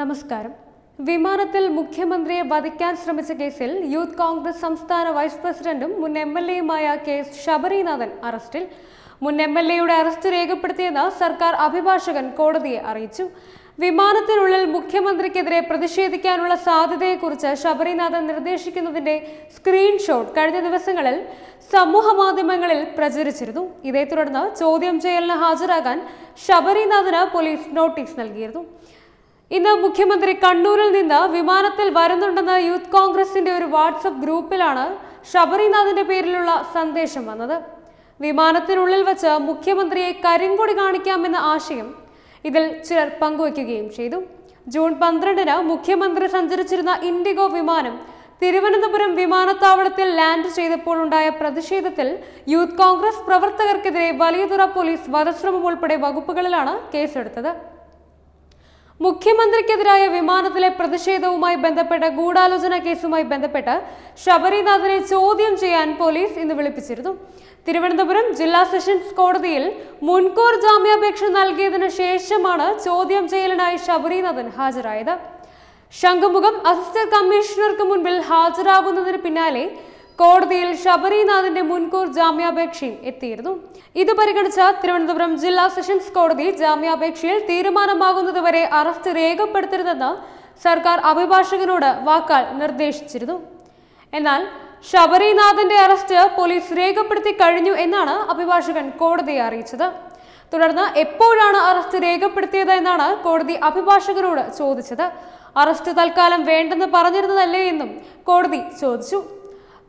നമസ്കാരം വിമാനത്തിൽ മുഖ്യമന്ത്രിയെ വധിക്കാൻ ശ്രമിച്ച കേസിൽ യൂത്ത് കോൺഗ്രസ് സംസ്ഥാന വൈസ് പ്രസിഡന്റും മുൻ എം എൽ എയുമായ കെ ശബരിനാഥൻ അറസ്റ്റിൽ മുൻ എം എൽ എയുടെ അറസ്റ്റ് രേഖപ്പെടുത്തിയെന്ന് സർക്കാർ അഭിഭാഷകൻ കോടതിയെ അറിയിച്ചു വിമാനത്തിനുള്ളിൽ മുഖ്യമന്ത്രിക്കെതിരെ പ്രതിഷേധിക്കാനുള്ള സാധ്യതയെക്കുറിച്ച് ശബരിനാഥൻ നിർദ്ദേശിക്കുന്നതിന്റെ സ്ക്രീൻഷോട്ട് കഴിഞ്ഞ ദിവസങ്ങളിൽ സമൂഹ മാധ്യമങ്ങളിൽ പ്രചരിച്ചിരുന്നു ഇതേ തുടർന്ന് ചോദ്യം ചെയ്യലിന് ഹാജരാകാൻ ശബരിനാഥന് പോലീസ് നോട്ടീസ് നൽകിയിരുന്നു ഇന്ന് മുഖ്യമന്ത്രി കണ്ണൂരിൽ നിന്ന് വിമാനത്തിൽ വരുന്നുണ്ടെന്ന് യൂത്ത് കോൺഗ്രസിന്റെ ഒരു വാട്സപ്പ് ഗ്രൂപ്പിലാണ് ശബരിനാഥിന്റെ പേരിലുള്ള സന്ദേശം വന്നത് വിമാനത്തിനുള്ളിൽ വച്ച് മുഖ്യമന്ത്രിയെ കരിങ്കൊടി കാണിക്കാമെന്ന ആശയം ഇതിൽ ചിലർ പങ്കുവയ്ക്കുകയും ചെയ്തു ജൂൺ പന്ത്രണ്ടിന് മുഖ്യമന്ത്രി സഞ്ചരിച്ചിരുന്ന ഇൻഡിഗോ വിമാനം തിരുവനന്തപുരം വിമാനത്താവളത്തിൽ ലാൻഡ് ഉണ്ടായ പ്രതിഷേധത്തിൽ യൂത്ത് കോൺഗ്രസ് പ്രവർത്തകർക്കെതിരെ വലിയതുറ പോലീസ് വധശ്രമം ഉൾപ്പെടെ വകുപ്പുകളിലാണ് കേസെടുത്തത് മുഖ്യമന്ത്രിക്കെതിരായ വിമാനത്തിലെ പ്രതിഷേധവുമായി ബന്ധപ്പെട്ട ഗൂഢാലോചന കേസുമായി ബന്ധപ്പെട്ട് ശബരിനാഥനെ ചോദ്യം ചെയ്യാൻ പോലീസ് ഇന്ന് വിളിപ്പിച്ചിരുന്നു തിരുവനന്തപുരം ജില്ലാ സെഷൻസ് കോടതിയിൽ മുൻകൂർ ജാമ്യാപേക്ഷ നൽകിയതിനു ശേഷമാണ് ചോദ്യം ചെയ്യലിനായി ശബരിനാഥൻ ഹാജരായത് ശംഖുമുഖം അസിസ്റ്റന്റ് കമ്മീഷണർക്ക് മുൻപിൽ ഹാജരാകുന്നതിന് പിന്നാലെ കോടതിയിൽ ശബരിനാഥിന്റെ മുൻകൂർ ജാമ്യാപേക്ഷയും എത്തിയിരുന്നു ഇത് പരിഗണിച്ച തിരുവനന്തപുരം ജില്ലാ സെഷൻസ് കോടതി ജാമ്യാപേക്ഷയിൽ തീരുമാനമാകുന്നതുവരെ അറസ്റ്റ് രേഖപ്പെടുത്തരുതെന്ന് സർക്കാർ അഭിഭാഷകനോട് വാക്കാൽ നിർദ്ദേശിച്ചിരുന്നു എന്നാൽ ശബരിനാഥിന്റെ അറസ്റ്റ് പോലീസ് രേഖപ്പെടുത്തി കഴിഞ്ഞു എന്നാണ് അഭിഭാഷകൻ കോടതിയെ അറിയിച്ചത് തുടർന്ന് എപ്പോഴാണ് അറസ്റ്റ് രേഖപ്പെടുത്തിയത് എന്നാണ് കോടതി അഭിഭാഷകനോട് ചോദിച്ചത് അറസ്റ്റ് തൽക്കാലം വേണ്ടെന്ന് പറഞ്ഞിരുന്നതല്ലേ എന്നും കോടതി ചോദിച്ചു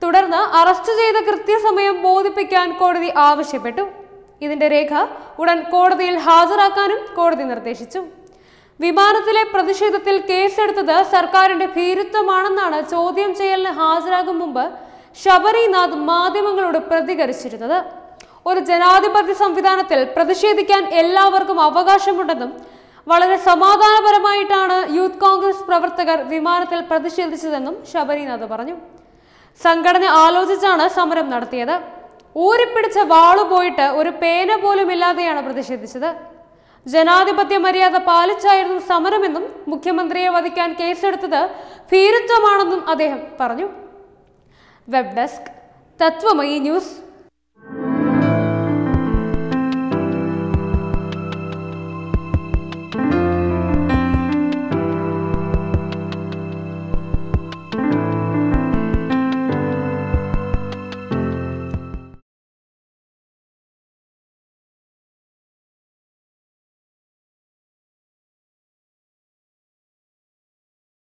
തുടർന്ന് അറസ്റ്റ് ചെയ്ത കൃത്യസമയം ബോധിപ്പിക്കാൻ കോടതി ആവശ്യപ്പെട്ടു ഇതിന്റെ രേഖ ഉടൻ കോടതിയിൽ ഹാജരാക്കാനും കോടതി നിർദ്ദേശിച്ചു വിമാനത്തിലെ പ്രതിഷേധത്തിൽ കേസെടുത്തത് സർക്കാരിന്റെ ഭീരുത്വമാണെന്നാണ് ചോദ്യം ചെയ്യലിന് ഹാജരാകും മുമ്പ് ശബരിനാഥ് മാധ്യമങ്ങളോട് പ്രതികരിച്ചിരുന്നത് ഒരു ജനാധിപത്യ സംവിധാനത്തിൽ പ്രതിഷേധിക്കാൻ എല്ലാവർക്കും അവകാശമുണ്ടെന്നും വളരെ സമാധാനപരമായിട്ടാണ് യൂത്ത് കോൺഗ്രസ് പ്രവർത്തകർ വിമാനത്തിൽ പ്രതിഷേധിച്ചതെന്നും ശബരിനാഥ് പറഞ്ഞു സംഘടന ആലോചിച്ചാണ് സമരം നടത്തിയത് ഊരിപ്പിടിച്ച വാളു പോയിട്ട് ഒരു പേന പോലും ഇല്ലാതെയാണ് പ്രതിഷേധിച്ചത് ജനാധിപത്യ മര്യാദ പാലിച്ചായിരുന്നു സമരമെന്നും മുഖ്യമന്ത്രിയെ വധിക്കാൻ കേസെടുത്തത് ഭീരുത്വമാണെന്നും അദ്ദേഹം പറഞ്ഞു വെബ് ഡെസ്ക് തത്വമയി ന്യൂസ്